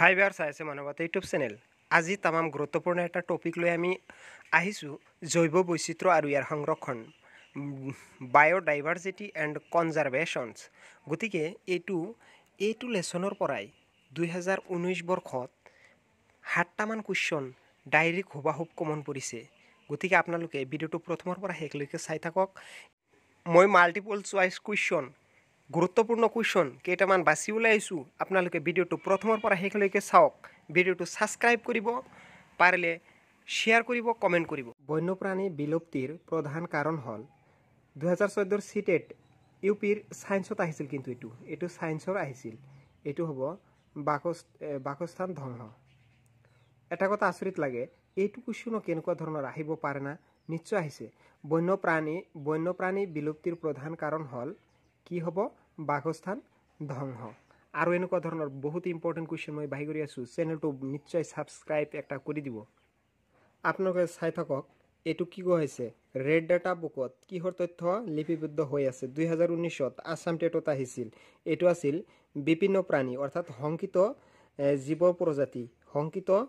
হাই বিয়াৰ চাই আছে মানৱতা ইউটিউব চেনেল আজি তাম গুৰুত্বপূৰ্ণ এটা টপিক লৈ আমি আহিছোঁ জৈৱ বৈচিত্ৰ আৰু ইয়াৰ সংৰক্ষণ বায়'ডাইভাৰ্চিটি এণ্ড কনজাৰ্ভেশ্যনছ গতিকে এইটো এইটো লেচনৰ পৰাই দুহেজাৰ ঊনৈছ বৰ্ষত সাতটামান কুৱেশ্যন ডাইৰেক্ট হোবাহোব কমন পৰিছে গতিকে আপোনালোকে ভিডিঅ'টো প্ৰথমৰ পৰা শেষলৈকে চাই থাকক মই মাল্টিপল চইচ কুৱেশ্যন গুৰুত্বপূৰ্ণ কুয়েশন কেটামান বাছি উলাইছো আপনাদেৰ ভিডিওটি প্ৰথমেৰ পৰ শেষলকে চাওক ভিডিওটি সাবস্ক্ৰাইব কৰিব পাৰিলে শেয়াৰ কৰিব কমেন্ট করব বন্যপ্রাণী বিলুপ্তির প্রধান কারণ হল দুহাজার চৈদর সিটেট ইউপির সায়েন্সত আহিছিল কিন্তু এটু এটু সায়েন্সর আহিছিল এটু হব বাকস বাকস্থান ধ্বংস এটা কথা আচরিত লাগে এইটু কুয়েশনও কেনেকুৱা ধৰণৰ আহিব পাৰে না নিশ্চয় আহিছে বন্যপ্ৰাণী বন্যপ্ৰাণী বিলুপ্তিৰ প্ৰধান কাৰণ হল কি হ'ব বাসস্থান ধ্বংস আৰু এনেকুৱা ধৰণৰ বহুত ইম্পৰ্টেণ্ট কুৱেশ্যন মই বাহি কৰি আছোঁ চেনেলটো নিশ্চয় ছাবস্ক্ৰাইব এটা কৰি দিব আপোনালোকে চাই থাকক এইটো কি কোৱা হৈছে ৰেড ডাটা বুকত কিহৰ তথ্য লিপিবদ্ধ হৈ আছে দুই হাজাৰ ঊনৈছত আছাম টেটত আহিছিল এইটো আছিল বিভিন্ন প্ৰাণী অৰ্থাৎ শংকিত জীৱ প্ৰজাতি শংকিত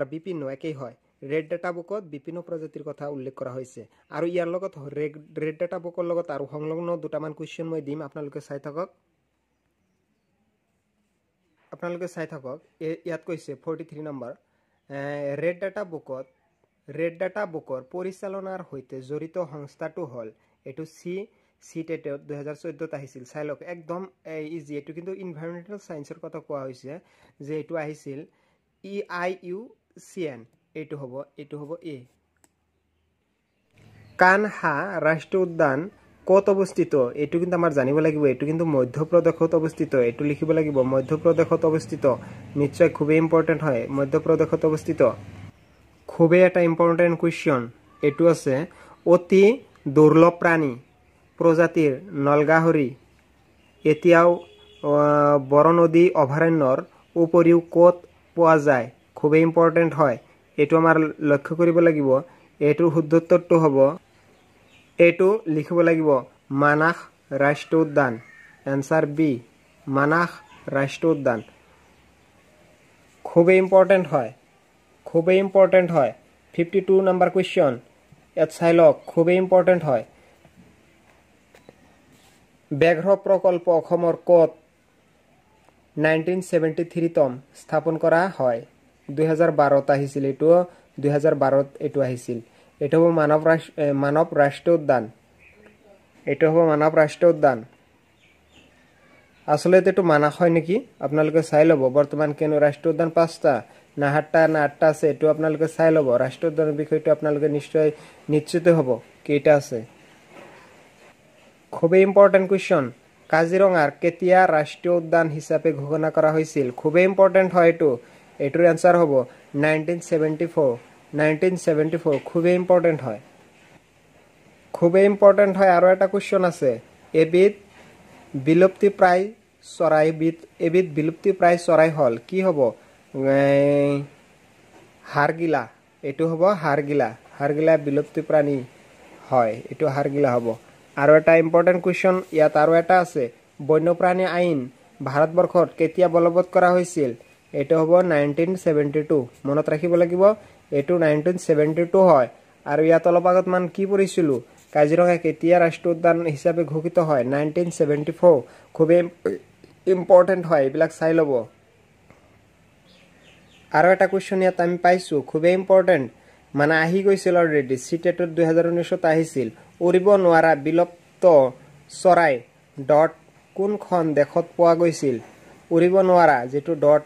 আৰু বিভিন্ন একেই হয় ৰেড ডাটা বুকত বিভিন্ন প্ৰজাতিৰ কথা উল্লেখ কৰা হৈছে আৰু ইয়াৰ লগত ৰেড ৰেড ডাটা বুকৰ লগত আৰু সংলগ্ন দুটামান কুৱেশ্যন মই দিম আপোনালোকে চাই থাকক আপোনালোকে চাই থাকক ইয়াত কৈছে forty three number red data বুকত ৰেড ডাটা বুকৰ পৰিচালনাৰ সৈতে জড়িত সংস্থাটো হ'ল এইটো চি চি টেটত দুহেজাৰ চৈধ্যত আহিছিল চাই লওক একদম ইজি এইটো কিন্তু ইনভাইৰমেণ্টেল ছায়েন্সৰ কথা কোৱা হৈছে যে এইটো আহিছিল ই আই ইউ চি এন এইটো হ'ব এইটো হ'ব এ কানহা ৰাষ্ট্ৰীয় উদ্যান ক'ত অৱস্থিত এইটো কিন্তু আমাৰ জানিব লাগিব এইটো কিন্তু মধ্যপ্ৰদেশত অৱস্থিত এইটো লিখিব লাগিব মধ্যপ্ৰদেশত অৱস্থিত নিশ্চয় খুবেই ইম্পৰ্টেণ্ট হয় মধ্যপ্ৰদেশত অৱস্থিত খুবেই এটা ইম্পৰ্টেণ্ট কুৱেশ্যন এইটো আছে অতি দুৰ্লভ প্ৰাণী প্ৰজাতিৰ নলগাহৰি এতিয়াও বৰনদী অভয়াৰণ্যৰ উপৰিও ক'ত পোৱা যায় খুবেই ইম্পৰ্টেণ্ট হয় এইটো আমাৰ লক্ষ্য কৰিব লাগিব এইটোৰ শুদ্ধোত্তৰটো হ'ব এইটো লিখিব লাগিব মানাস ৰাষ্ট্ৰীয় উদ্যান এনচাৰ বি মানাস ৰাষ্ট্ৰীয় উদ্যান খুবেই ইম্পৰ্টেণ্ট হয় খুবেই ইম্পৰ্টেণ্ট হয় ফিফটি টু নাম্বাৰ কুৱেশ্যন ইয়াত চাই লওক খুবেই ইম্পৰ্টেণ্ট হয় ব্যাঘ্ৰ প্ৰকল্প অসমৰ ক'ত নাইনটিন ছেভেণ্টি থ্ৰীতম স্থাপন কৰা হয় দুহেজাৰ বাৰত আহিছিল এইটো দুহেজাৰ বাৰত এইটো আহিছিল এইটো হ'ব মানৱ ৰাষ্ট্ৰ মানৱ ৰাষ্ট্ৰীয় উদ্যান এইটো হ'ব মানৱ ৰাষ্ট্ৰীয় উদ্যান আচলতে এইটো মানাহ হয় নেকি আপোনালোকে চাই ল'ব বৰ্তমান কেনু ৰাষ্ট্ৰীয় উদ্যান পাঁচটা নাহাটা না আঠটা আছে এইটো আপোনালোকে চাই ল'ব ৰাষ্ট্ৰীয় উদ্যানৰ বিষয়টো আপোনালোকে নিশ্চয় নিশ্চিত হ'ব কেইটা আছে খুবেই ইম্পৰ্টেণ্ট কুৱেশ্যন কাজিৰঙাৰ কেতিয়া ৰাষ্ট্ৰীয় উদ্যান হিচাপে ঘোষণা কৰা হৈছিল খুবেই ইম্পৰ্টেণ্ট হয় এইটো এইটোৰ এনচাৰ হ'ব nineteen seventy four nineteen seventy four খুবেই ইম্পৰ্টেণ্ট হয় খুবেই ইম্পৰ্টেণ্ট হয় আৰু এটা কুৱেশ্যন আছে এবিধ বিলুপ্তিপ্ৰায় চৰাইবিধ এবিধ বিলুপ্তিপ্ৰায় চৰাই হ'ল কি হ'ব হাৰগিলা এইটো হ'ব হাৰগিলা হাৰগিলা বিলুপ্তি প্ৰাণী হয় এইটো হাৰগিলা হ'ব আৰু এটা ইম্পৰ্টেণ্ট কুৱেশ্যন ইয়াত আৰু এটা আছে বন্যপ্ৰাণী আইন ভাৰতবৰ্ষত কেতিয়া বলবৎ কৰা হৈছিল এইটো হ'ব নাইনটিন ছেভেণ্টি টু মনত ৰাখিব লাগিব এইটো নাইনটিন ছেভেণ্টি টু হয় আৰু ইয়াত অলপ আগত মান কি পঢ়িছিলোঁ কাজিৰঙা কেতিয়া ৰাষ্ট্ৰীয় উদ্যান হিচাপে ঘোষিত হয় নাইনটিন ছেভেণ্টি ফ'ৰ খুবেই ইম্পৰ্টেণ্ট হয় এইবিলাক চাই ল'ব আৰু এটা কুৱেশ্যন ইয়াত আমি পাইছোঁ খুবেই ইম্পৰ্টেণ্ট মানে আহি গৈছিল অলৰেডি চিট এইটোত দুহেজাৰ ঊনৈছত আহিছিল উৰিব নোৱাৰা বিলুপ্ত চৰাই ডট কোনখন দেশত পোৱা গৈছিল উৰিব নোৱাৰা যিটো ডট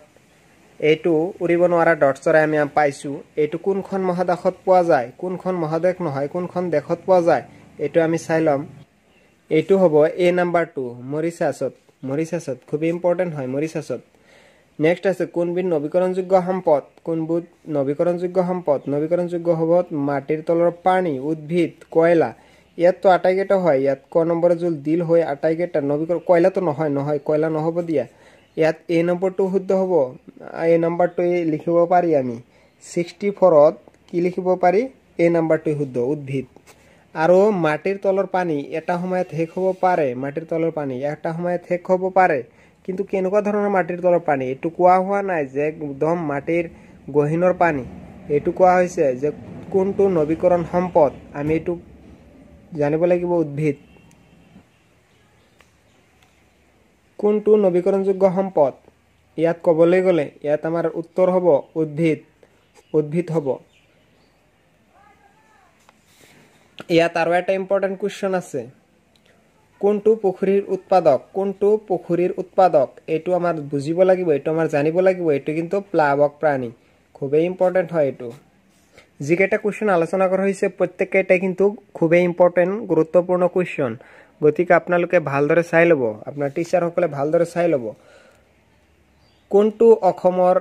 এইটো উৰিব নোৱাৰা ডটচৰাই আমি পাইছোঁ এইটো কোনখন মহাদেশত পোৱা যায় কোনখন মহাদেশ নহয় কোনখন দেশত পোৱা যায় এইটো আমি চাই ল'ম এইটো হ'ব এ নাম্বাৰ টু মৰিচাছত মৰিচাছত খুবেই ইম্পৰ্টেণ্ট হয় মৰিচাছত নেক্সট আছে কোনবিধ নৱীকৰণযোগ্য সম্পদ কোনবিধ নৱীকৰণযোগ্য সম্পদ নৱীকৰণযোগ্য হ'ব মাটিৰ তলৰ পানী উদ্ভিদ কয়লা ইয়াততো আটাইকেইটা হয় ইয়াত ক নম্বৰ জোল দিল হৈ আটাইকেইটা নৱীকৰণ কয়লাটো নহয় নহয় কয়লা নহ'ব দিয়া ইয়াত এই নম্বৰটো শুদ্ধ হ'ব এই নম্বৰটো লিখিব পাৰি আমি ছিক্সটি ফ'ৰত কি লিখিব পাৰি এই নম্বৰটো শুদ্ধ উদ্ভিদ আৰু মাটিৰ তলৰ পানী এটা সময়ত শেষ হ'ব পাৰে মাটিৰ তলৰ পানী এটা সময়ত শেষ হ'ব পাৰে কিন্তু কেনেকুৱা ধৰণৰ মাটিৰ তলৰ পানী এইটো কোৱা হোৱা নাই যে একদম মাটিৰ গহীনৰ পানী এইটো কোৱা হৈছে যে কোনটো নৱীকৰণ সম্পদ আমি এইটো জানিব লাগিব উদ্ভিদ কোনটো নবীকৰণযোগ্য সম্পদ ইয়াত ক'বলৈ গ'লে ইয়াত আমাৰ উত্তৰ হ'ব উদ্ভিদ উদ্ভিদ হ'ব ইয়াত আৰু এটা ইম্পৰ্টেণ্ট কুৱেশ্যন আছে কোনটো পুখুৰীৰ উৎপাদক কোনটো পুখুৰীৰ উৎপাদক এইটো আমাৰ বুজিব লাগিব এইটো আমাৰ জানিব লাগিব এইটো কিন্তু প্লাৱক প্ৰাণী খুবেই ইম্পৰ্টেণ্ট হয় এইটো যিকেইটা কুৱেশ্যন আলোচনা কৰা হৈছে প্ৰত্যেককেইটাই কিন্তু খুবেই ইম্পৰ্টেণ্ট গুৰুত্বপূৰ্ণ কুৱেশ্যন গতিকে আপোনালোকে ভালদৰে চাই ল'ব আপোনাৰ টিচাৰসকলে ভালদৰে চাই ল'ব কোনটো অসমৰ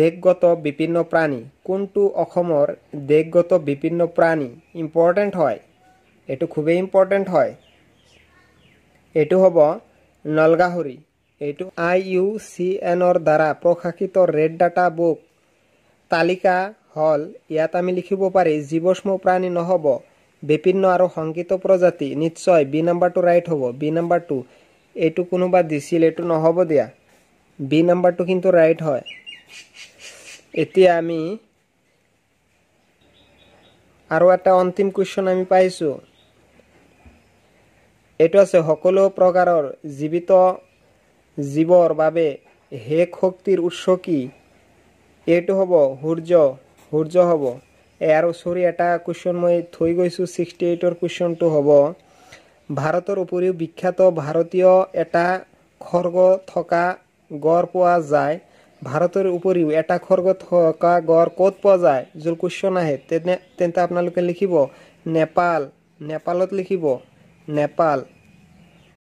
দেশগত বিভিন্ন প্ৰাণী কোনটো অসমৰ দেশগত বিভিন্ন প্ৰাণী ইম্পৰ্টেণ্ট হয় এইটো খুবেই ইম্পৰ্টেণ্ট হয় এইটো হ'ব নলগাহৰি এইটো আই ইউ চি এনৰ দ্বাৰা প্ৰশাসিত ৰেড ডাটা বুক তালিকা হ'ল ইয়াত আমি লিখিব পাৰি জীৱশ্ম প্ৰাণী নহ'ব বিপিন্ন আৰু শংকিত প্ৰজাতি নিশ্চয় বি নাম্বাৰটো ৰাইট হ'ব বি নাম্বাৰটো এইটো কোনোবা দিছিল এইটো নহ'ব দিয়া বি নাম্বাৰটো কিন্তু ৰাইট হয় এতিয়া আমি আৰু এটা অন্তিম কুৱেশ্যন আমি পাইছোঁ এইটো আছে সকলো প্ৰকাৰৰ জীৱিত জীৱৰ বাবে শেষ শক্তিৰ উৎস কি এইটো হ'ব সূৰ্য সূৰ্য হ'ব ইয়াৰ ওচৰি এটা কুৱেশ্যন মই থৈ গৈছোঁ ছিক্সটি এইটৰ কুৱেশ্যনটো হ'ব ভাৰতৰ উপৰিও বিখ্যাত ভাৰতীয় এটা খৰ্গ থকা গড় পোৱা যায় ভাৰতৰ উপৰিও এটা খৰ্গ থকা গড় ক'ত পোৱা যায় যোন কুৱেশ্যন আহে তেনে তেন্তে আপোনালোকে লিখিব নেপাল নেপালত লিখিব নেপাল